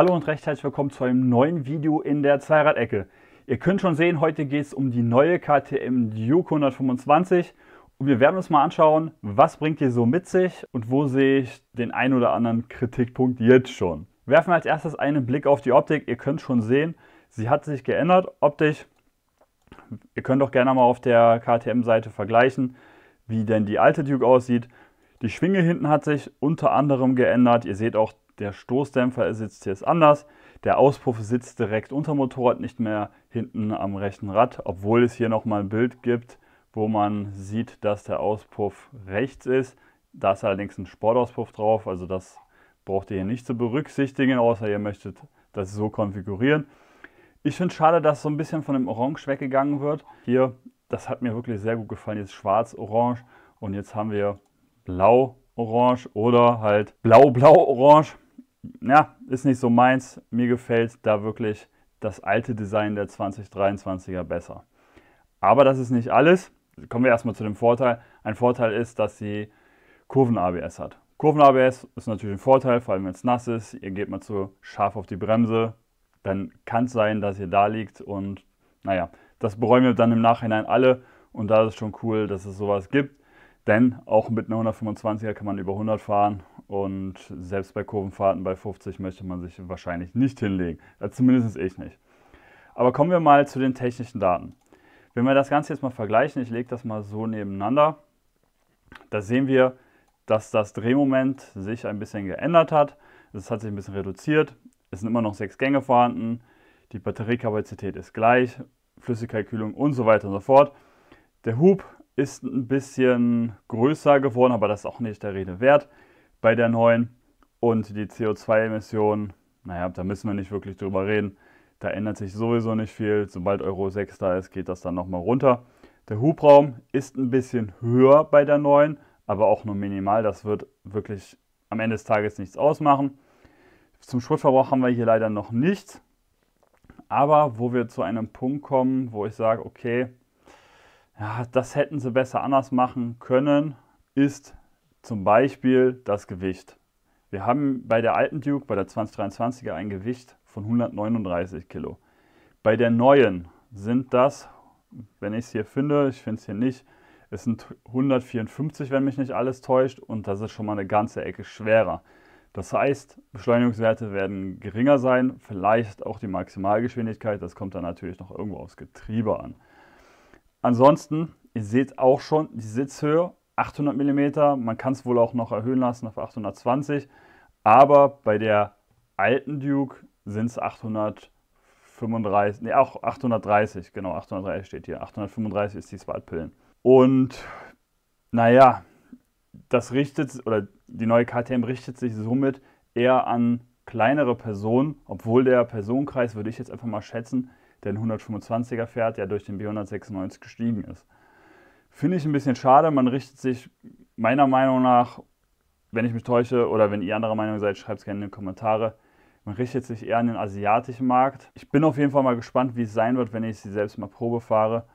Hallo und recht herzlich willkommen zu einem neuen Video in der Zweirad-Ecke. Ihr könnt schon sehen, heute geht es um die neue KTM Duke 125 und wir werden uns mal anschauen, was bringt ihr so mit sich und wo sehe ich den ein oder anderen Kritikpunkt jetzt schon. Werfen wir als erstes einen Blick auf die Optik. Ihr könnt schon sehen, sie hat sich geändert optisch. Ihr könnt auch gerne mal auf der KTM-Seite vergleichen, wie denn die alte Duke aussieht. Die Schwinge hinten hat sich unter anderem geändert. Ihr seht auch der Stoßdämpfer sitzt jetzt anders. Der Auspuff sitzt direkt unter dem Motorrad, nicht mehr hinten am rechten Rad, obwohl es hier nochmal ein Bild gibt, wo man sieht, dass der Auspuff rechts ist. Da ist allerdings ein Sportauspuff drauf, also das braucht ihr hier nicht zu berücksichtigen, außer ihr möchtet das so konfigurieren. Ich finde es schade, dass so ein bisschen von dem Orange weggegangen wird. Hier, das hat mir wirklich sehr gut gefallen. Jetzt schwarz-orange und jetzt haben wir blau-orange oder halt blau-blau-orange ja, ist nicht so meins. Mir gefällt da wirklich das alte Design der 2023er besser. Aber das ist nicht alles. Kommen wir erstmal zu dem Vorteil. Ein Vorteil ist, dass sie Kurven-ABS hat. Kurven-ABS ist natürlich ein Vorteil, vor allem wenn es nass ist. Ihr geht mal zu scharf auf die Bremse, dann kann es sein, dass ihr da liegt und naja, das bereuen wir dann im Nachhinein alle und da ist es schon cool, dass es sowas gibt. Denn auch mit einer 125er kann man über 100 fahren und selbst bei Kurvenfahrten bei 50 möchte man sich wahrscheinlich nicht hinlegen. Äh, zumindest ich nicht. Aber kommen wir mal zu den technischen Daten. Wenn wir das Ganze jetzt mal vergleichen, ich lege das mal so nebeneinander, da sehen wir, dass das Drehmoment sich ein bisschen geändert hat. Es hat sich ein bisschen reduziert. Es sind immer noch sechs Gänge vorhanden. Die Batteriekapazität ist gleich, Flüssigkeitskühlung und so weiter und so fort. Der Hub ist ein bisschen größer geworden, aber das ist auch nicht der Rede wert bei der neuen. Und die CO2-Emissionen, naja, da müssen wir nicht wirklich drüber reden. Da ändert sich sowieso nicht viel. Sobald Euro 6 da ist, geht das dann nochmal runter. Der Hubraum ist ein bisschen höher bei der neuen, aber auch nur minimal. Das wird wirklich am Ende des Tages nichts ausmachen. Zum Schrittverbrauch haben wir hier leider noch nichts. Aber wo wir zu einem Punkt kommen, wo ich sage, okay, ja, das hätten sie besser anders machen können, ist zum Beispiel das Gewicht. Wir haben bei der alten Duke, bei der 2023er, ein Gewicht von 139 Kilo. Bei der neuen sind das, wenn ich es hier finde, ich finde es hier nicht, es sind 154, wenn mich nicht alles täuscht, und das ist schon mal eine ganze Ecke schwerer. Das heißt, Beschleunigungswerte werden geringer sein, vielleicht auch die Maximalgeschwindigkeit, das kommt dann natürlich noch irgendwo aufs Getriebe an. Ansonsten, ihr seht auch schon die Sitzhöhe 800 mm. Man kann es wohl auch noch erhöhen lassen auf 820. Aber bei der alten Duke sind es 835, nee, auch 830, genau, 830 steht hier. 835 ist die Swartpillen. Und naja, das richtet, oder die neue KTM richtet sich somit eher an kleinere Personen, obwohl der Personenkreis, würde ich jetzt einfach mal schätzen, der einen 125er fährt, der durch den B196 gestiegen ist. Finde ich ein bisschen schade. Man richtet sich meiner Meinung nach, wenn ich mich täusche oder wenn ihr anderer Meinung seid, schreibt es gerne in die Kommentare. Man richtet sich eher an den asiatischen Markt. Ich bin auf jeden Fall mal gespannt, wie es sein wird, wenn ich sie selbst mal Probe fahre,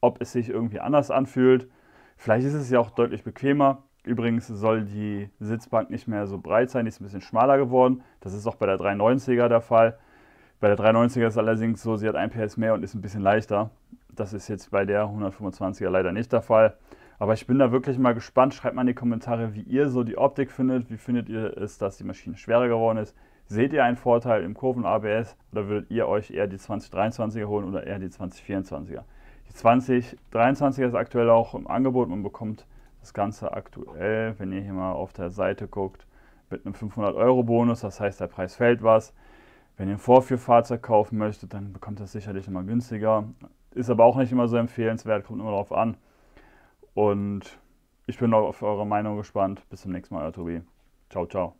ob es sich irgendwie anders anfühlt. Vielleicht ist es ja auch deutlich bequemer. Übrigens soll die Sitzbank nicht mehr so breit sein, die ist ein bisschen schmaler geworden. Das ist auch bei der 390er der Fall. Bei der 390er ist es allerdings so, sie hat ein PS mehr und ist ein bisschen leichter. Das ist jetzt bei der 125er leider nicht der Fall. Aber ich bin da wirklich mal gespannt. Schreibt mal in die Kommentare, wie ihr so die Optik findet. Wie findet ihr es, dass die Maschine schwerer geworden ist? Seht ihr einen Vorteil im Kurven-ABS oder würdet ihr euch eher die 2023er holen oder eher die 2024er? Die 2023er ist aktuell auch im Angebot. Man bekommt das Ganze aktuell, wenn ihr hier mal auf der Seite guckt, mit einem 500-Euro-Bonus. Das heißt, der Preis fällt was. Wenn ihr ein Vorführfahrzeug kaufen möchtet, dann bekommt das sicherlich immer günstiger. Ist aber auch nicht immer so empfehlenswert, kommt immer darauf an. Und ich bin auf eure Meinung gespannt. Bis zum nächsten Mal, euer Tobi. Ciao, ciao.